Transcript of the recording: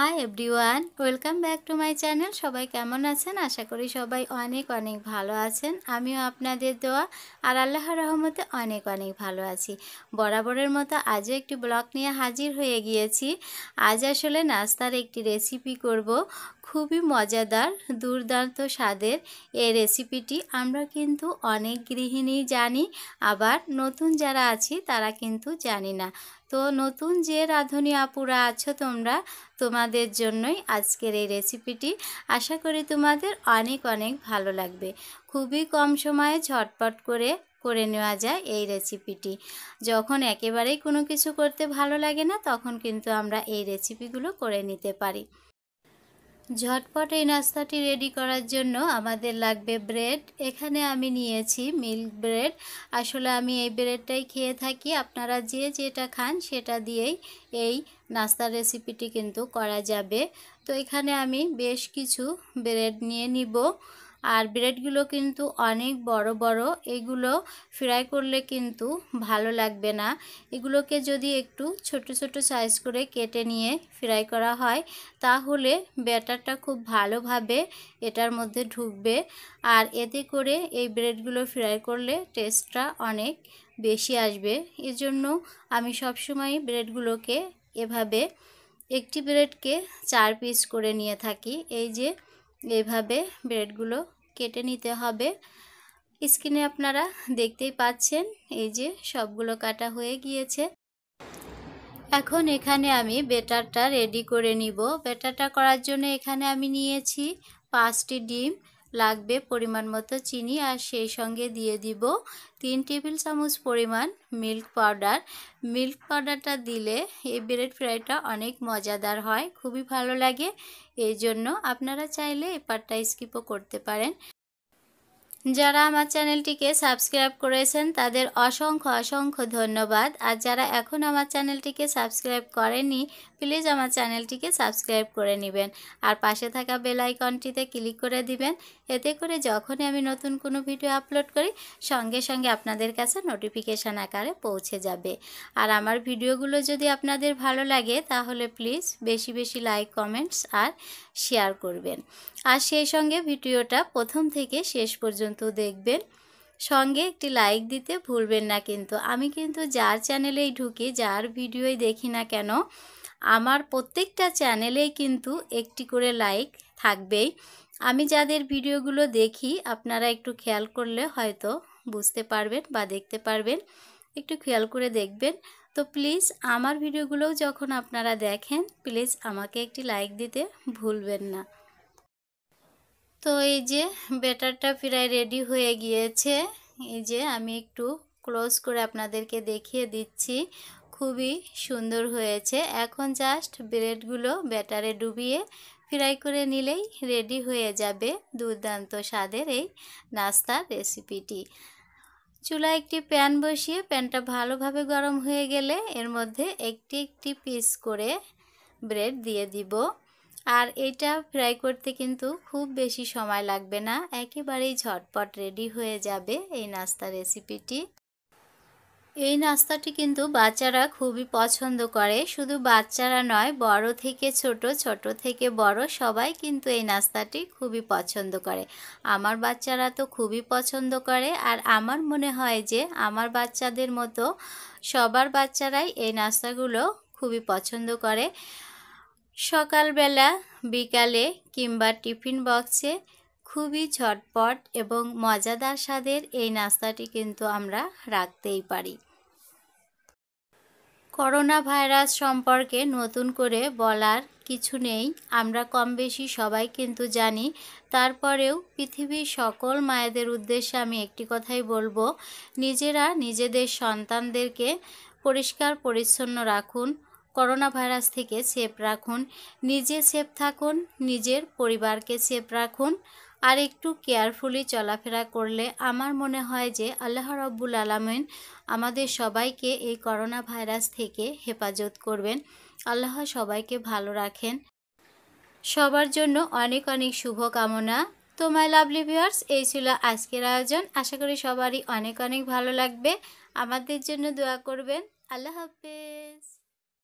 high everyone welcome back to my channel সবাই কেমন আছেন আশা করি সবাই অনেক অনেক ভালো আছেন আমিও আপনাদের দেওয়া আর আল্লাহ রহমতে অনেক অনেক ভালো আছি বরাবরের মতো আজও একটি ব্লগ নিয়ে হাজির হয়ে গিয়েছি আজ আসলে নাস্তার একটি রেসিপি করব খুবই মজাদার দুর্দান্ত স্বাদের এই রেসিপিটি আমরা কিন্তু অনেক গৃহিণী জানি আবার নতুন যারা আছি তারা কিন্তু জানি না তো নতুন যে রাঁধুনি আপুরা আছো তোমরা তোমাদের জন্যই আজকের এই রেসিপিটি আশা করি তোমাদের অনেক অনেক ভালো লাগবে খুবই কম সময়ে ঝটপট করে করে নেওয়া যায় এই রেসিপিটি যখন একেবারেই কোনো কিছু করতে ভালো লাগে না তখন কিন্তু আমরা এই রেসিপিগুলো করে নিতে পারি ঝটপট এই নাস্তাটি রেডি করার জন্য আমাদের লাগবে ব্রেড এখানে আমি নিয়েছি মিল্ক ব্রেড আসলে আমি এই ব্রেডটাই খেয়ে থাকি আপনারা যে যেটা খান সেটা দিয়েই এই নাস্তা রেসিপিটি কিন্তু করা যাবে তো এখানে আমি বেশ কিছু ব্রেড নিয়ে নিব আর ব্রেডগুলো কিন্তু অনেক বড় বড় এগুলো ফ্রাই করলে কিন্তু ভালো লাগবে না এগুলোকে যদি একটু ছোট ছোট সাইজ করে কেটে নিয়ে ফ্রাই করা হয় তাহলে ব্যাটারটা খুব ভালোভাবে এটার মধ্যে ঢুকবে আর এতে করে এই ব্রেডগুলো ফ্রাই করলে টেস্টটা অনেক বেশি আসবে এজন্য আমি সবসময় ব্রেডগুলোকে এভাবে একটি ব্রেডকে চার পিস করে নিয়ে থাকি এই যে এভাবে ব্রেডগুলো কেটে নিতে হবে স্ক্রিনে আপনারা দেখতেই পাচ্ছেন এই যে সবগুলো কাটা হয়ে গিয়েছে এখন এখানে আমি বেটারটা রেডি করে নিব বেটারটা করার জন্য এখানে আমি নিয়েছি পাঁচটি ডিম লাগবে পরিমাণ মতো চিনি আর সেই সঙ্গে দিয়ে দিব তিন টেবিল চামচ পরিমাণ মিল্ক পাউডার মিল্ক পাউডারটা দিলে এই ব্রেড ফ্রাইটা অনেক মজাদার হয় খুবই ভালো লাগে এই জন্য আপনারা চাইলে এপারটা স্কিপও করতে পারেন যারা আমার চ্যানেলটিকে সাবস্ক্রাইব করেছেন তাদের অসংখ্য অসংখ্য ধন্যবাদ আর যারা এখন আমার চ্যানেলটিকে সাবস্ক্রাইব করেনি প্লিজ আমার চ্যানেলটিকে সাবস্ক্রাইব করে নেবেন আর পাশে থাকা বেল আইকনটিতে ক্লিক করে দিবেন এতে করে যখনই আমি নতুন কোনো ভিডিও আপলোড করি সঙ্গে সঙ্গে আপনাদের কাছে নোটিফিকেশান আকারে পৌঁছে যাবে আর আমার ভিডিওগুলো যদি আপনাদের ভালো লাগে তাহলে প্লিজ বেশি বেশি লাইক কমেন্টস আর শেয়ার করবেন আর সেই সঙ্গে ভিডিওটা প্রথম থেকে শেষ পর্যন্ত একান্ত দেখবেন সঙ্গে একটি লাইক দিতে ভুলবেন না কিন্তু আমি কিন্তু যার চ্যানেলেই ঢুকি যার ভিডিওই দেখি না কেন আমার প্রত্যেকটা চ্যানেলেই কিন্তু একটি করে লাইক থাকবেই আমি যাদের ভিডিওগুলো দেখি আপনারা একটু খেয়াল করলে হয়তো বুঝতে পারবেন বা দেখতে পারবেন একটু খেয়াল করে দেখবেন তো প্লিজ আমার ভিডিওগুলোও যখন আপনারা দেখেন প্লিজ আমাকে একটি লাইক দিতে ভুলবেন না তো এই যে ব্যাটারটা প্রায় রেডি হয়ে গিয়েছে এই যে আমি একটু ক্লোজ করে আপনাদেরকে দেখিয়ে দিচ্ছি খুবই সুন্দর হয়েছে এখন জাস্ট ব্রেডগুলো ব্যাটারে ডুবিয়ে ফ্রাই করে নিলেই রেডি হয়ে যাবে দুর্দান্ত স্বাদের এই নাস্তার রেসিপিটি চুলা একটি প্যান বসিয়ে প্যানটা ভালোভাবে গরম হয়ে গেলে এর মধ্যে একটি একটি পিস করে ব্রেড দিয়ে দিব আর এটা ফ্রাই করতে কিন্তু খুব বেশি সময় লাগবে না একেবারেই ঝটপট রেডি হয়ে যাবে এই নাস্তা রেসিপিটি এই নাস্তাটি কিন্তু বাচ্চারা খুবই পছন্দ করে শুধু বাচ্চারা নয় বড় থেকে ছোট ছোট থেকে বড় সবাই কিন্তু এই নাস্তাটি খুবই পছন্দ করে আমার বাচ্চারা তো খুবই পছন্দ করে আর আমার মনে হয় যে আমার বাচ্চাদের মতো সবার বাচ্চারাই এই নাস্তাগুলো খুবই পছন্দ করে সকালবেলা বিকালে কিংবা টিফিন বক্সে খুবই ঝটপট এবং মজাদার স্বাদের এই নাস্তাটি কিন্তু আমরা রাখতেই পারি করোনা ভাইরাস সম্পর্কে নতুন করে বলার কিছু নেই আমরা কম বেশি সবাই কিন্তু জানি তারপরেও পৃথিবীর সকল মায়েদের উদ্দেশ্যে আমি একটি কথাই বলবো নিজেরা নিজেদের সন্তানদেরকে পরিষ্কার পরিচ্ছন্ন রাখুন করোনা ভাইরাস থেকে সেফ রাখুন নিজে সেফ থাকুন নিজের পরিবারকে সেফ রাখুন আর একটু কেয়ারফুলি চলাফেরা করলে আমার মনে হয় যে আল্লাহ রব্বুল আলমিন আমাদের সবাইকে এই করোনা ভাইরাস থেকে হেফাজত করবেন আল্লাহ সবাইকে ভালো রাখেন সবার জন্য অনেক অনেক শুভকামনা তো মাই লাভলি ভিউয়ার্স এই ছিল আজকের আয়োজন আশা করি সবারই অনেক অনেক ভালো লাগবে আমাদের জন্য দোয়া করবেন আল্লাহ হাফেজ